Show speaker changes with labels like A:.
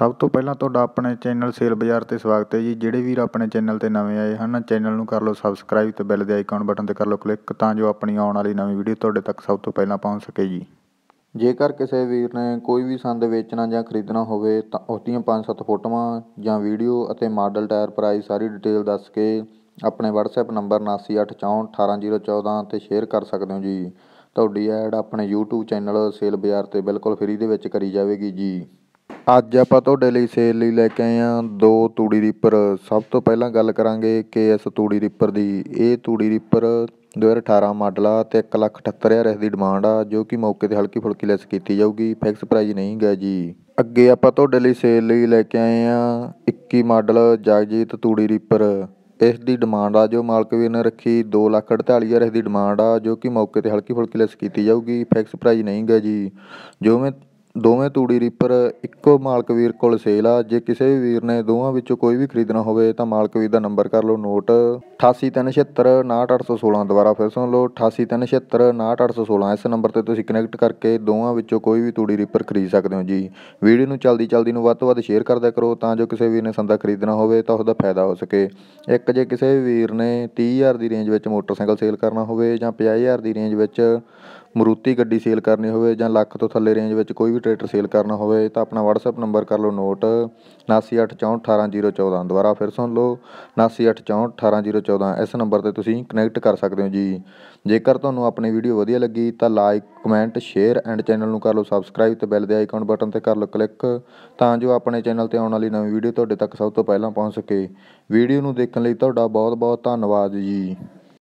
A: ਸਭ ਤੋਂ ਪਹਿਲਾਂ ਤੁਹਾਡਾ ਆਪਣੇ ਚੈਨਲ ਸੇਲ ਬਾਜ਼ਾਰ 'ਤੇ ਸਵਾਗਤ ਹੈ ਜੀ ਜਿਹੜੇ ਵੀਰ ਆਪਣੇ ਚੈਨਲ 'ਤੇ ਨਵੇਂ ਆਏ ਹਨ ਚੈਨਲ ਨੂੰ ਕਰ ਲਓ ਸਬਸਕ੍ਰਾਈਬ ਤੇ ਬੈਲ ਦੇ ਆਈਕਨ ਬਟਨ ਤੇ ਕਰ ਲਓ ਕਲਿੱਕ ਤਾਂ ਜੋ ਆਪਣੀ ਆਉਣ ਵਾਲੀ ਨਵੀਂ ਵੀਡੀਓ ਤੁਹਾਡੇ ਤੱਕ ਸਭ ਤੋਂ ਪਹਿਲਾਂ ਪਹੁੰਚ ਸਕੇ ਜੀ ਜੇਕਰ ਕਿਸੇ ਵੀਰ ਨੇ ਕੋਈ ਵੀ ਸੰਦ ਵੇਚਣਾ ਜਾਂ ਖਰੀਦਣਾ ਹੋਵੇ ਤਾਂ ਉਸ ਦੀਆਂ 5-7 ਫੋਟੋਆਂ ਜਾਂ ਵੀਡੀਓ ਅਤੇ ਮਾਡਲ ਟਾਇਰ ਪ੍ਰਾਈਸ ਸਾਰੀ ਡਿਟੇਲ ਦੱਸ ਕੇ ਆਪਣੇ WhatsApp ਨੰਬਰ 7984618014 ਤੇ ਸ਼ੇਅਰ ਕਰ ਸਕਦੇ ਹੋ ਜੀ ਤੁਹਾਡੀ ਐਡ ਆਪਣੇ YouTube ਚੈਨਲ ਸੇਲ ਬਾਜ਼ਾਰ ਤੇ ਬਿਲਕੁਲ ਫ੍ਰੀ ਦੇ ਵਿੱਚ ਕਰੀ ਜਾਵੇਗੀ ਜੀ ਅੱਜ ਆਪਾਂ ਤੁਹਾਡੇ ਲਈ ਸੇਲ ਲਈ ਲੈ ਕੇ ਆਏ ਆ ਦੋ ਤੂੜੀ ਰੀਪਰ ਸਭ ਤੋਂ ਪਹਿਲਾਂ ਗੱਲ ਕਰਾਂਗੇ ਕੇਐਸ ਤੂੜੀ ਰੀਪਰ ਦੀ ਇਹ ਤੂੜੀ ਰੀਪਰ 2018 ਮਾਡਲ ਆ ਤੇ 178000 ਇਸ ਦੀ ਡਿਮਾਂਡ ਆ ਜੋ ਕਿ ਮੌਕੇ ਤੇ ਹਲਕੀ ਫੁਲਕੀ ਲੈਸ ਕੀਤੀ ਜਾਊਗੀ ਫਿਕਸ ਪ੍ਰਾਈਸ ਨਹੀਂ ਗਾ ਜੀ ਅੱਗੇ ਆਪਾਂ ਤੁਹਾਡੇ ਲਈ ਸੇਲ ਲਈ ਲੈ ਕੇ ਆਏ ਆ 21 ਮਾਡਲ ਜਗਜੀਤ ਤੂੜੀ ਰੀਪਰ ਇਸ ਦੀ ਡਿਮਾਂਡ ਆ ਜੋ ਮਾਲਕ ਵੀਰ ਨੇ ਰੱਖੀ 248000 ਇਸ ਦੀ ਡਿਮਾਂਡ ਆ ਜੋ ਕਿ ਮੌਕੇ ਤੇ ਹਲਕੀ ਫੁਲਕੀ ਲੈਸ ਕੀਤੀ ਜਾਊਗੀ ਫਿਕਸ ਪ੍ਰਾਈਸ ਨਹੀਂ ਗਾ ਜੀ ਜੋ ਮੈਂ ਦੋਵੇਂ ਤੂੜੀ ਰੀਪਰ ਇੱਕੋ ਮਾਲਕ ਵੀਰ ਕੋਲ ਸੇਲ ਆ ਜੇ ਕਿਸੇ ਵੀ ਵੀਰ ਨੇ ਦੋਵਾਂ ਵਿੱਚੋਂ ਕੋਈ ਵੀ ਖਰੀਦਣਾ ਹੋਵੇ ਤਾਂ ਮਾਲਕ ਵੀਰ ਦਾ ਨੰਬਰ ਕਰ ਲਓ ਨੋਟ 8837698816 ਦੁਬਾਰਾ ਫਿਰ ਸੁਣ ਲਓ 8837698816 ਇਸ ਨੰਬਰ ਤੇ ਤੁਸੀਂ ਕਨੈਕਟ ਕਰਕੇ ਦੋਵਾਂ ਵਿੱਚੋਂ ਕੋਈ ਵੀ ਤੂੜੀ ਰੀਪਰ ਖਰੀਦ ਸਕਦੇ ਹੋ ਜੀ ਵੀਡੀਓ ਨੂੰ ਚਲਦੀ ਚਲਦੀ ਨੂੰ ਵੱਧ ਤੋਂ ਵੱਧ ਸ਼ੇਅਰ ਕਰਦਿਆ ਕਰੋ ਤਾਂ ਜੋ ਕਿਸੇ ਵੀਰ ਨੇ ਸੰਦਾ ਖਰੀਦਣਾ ਹੋਵੇ ਤਾਂ ਉਹਦਾ ਫਾਇਦਾ ਹੋ ਸਕੇ ਇੱਕ ਜੇ ਕਿਸੇ ਵੀਰ ਨੇ 30000 ਦੀ ਰੇਂਜ ਵਿੱਚ ਮੋਟਰਸਾਈਕਲ ਸੇਲ ਕਰਨਾ ਹੋਵੇ ਜਾਂ 50000 ਦੀ ਰੇਂਜ ਵਿੱਚ ਮਰੂਤੀ ਗੱਡੀ ਸੇਲ ਕਰਨੀ ਹੋਵੇ ਜਾਂ ਲੱਖ ਤੋਂ ਥੱਲੇ ਰੇਂਜ ਵਿੱਚ ਕੋਈ ਵੀ ਟਰੈਕਟਰ ਸੇਲ ਕਰਨਾ ਹੋਵੇ ਤਾਂ ਆਪਣਾ WhatsApp ਨੰਬਰ ਕਰ ਲਓ ਨੋਟ ਉਨਾਸੀ ਦੁਬਾਰਾ ਫਿਰ ਸੁਣ ਲਓ ਉਨਾਸੀ ਇਸ ਨੰਬਰ 'ਤੇ ਤੁਸੀਂ ਕਨੈਕਟ ਕਰ ਸਕਦੇ ਹੋ ਜੀ ਜੇਕਰ ਤੁਹਾਨੂੰ ਆਪਣੀ ਵੀਡੀਓ ਵਧੀਆ ਲੱਗੀ ਤਾਂ like comment share and channel ਨੂੰ ਕਰ ਲਓ ਸਬਸਕ੍ਰਾਈਬ ਤੇ ਬੈਲ ਦੇ ਆਈਕਨ ਬਟਨ ਤੇ ਕਰ ਲਓ ਕਲਿੱਕ ਤਾਂ ਜੋ ਆਪਣੇ ਚੈਨਲ ਤੇ ਆਉਣ ਵਾਲੀ ਨਵੀਂ ਵੀਡੀਓ ਤੁਹਾਡੇ ਤੱਕ ਸਭ ਤੋਂ ਪਹਿਲਾਂ ਪਹੁੰਚ ਸਕੇ ਵੀਡੀਓ ਨੂੰ ਦੇਖਣ ਲਈ ਤੁਹਾਡਾ ਬਹੁਤ ਬਹੁਤ ਧੰਨਵਾਦ ਜੀ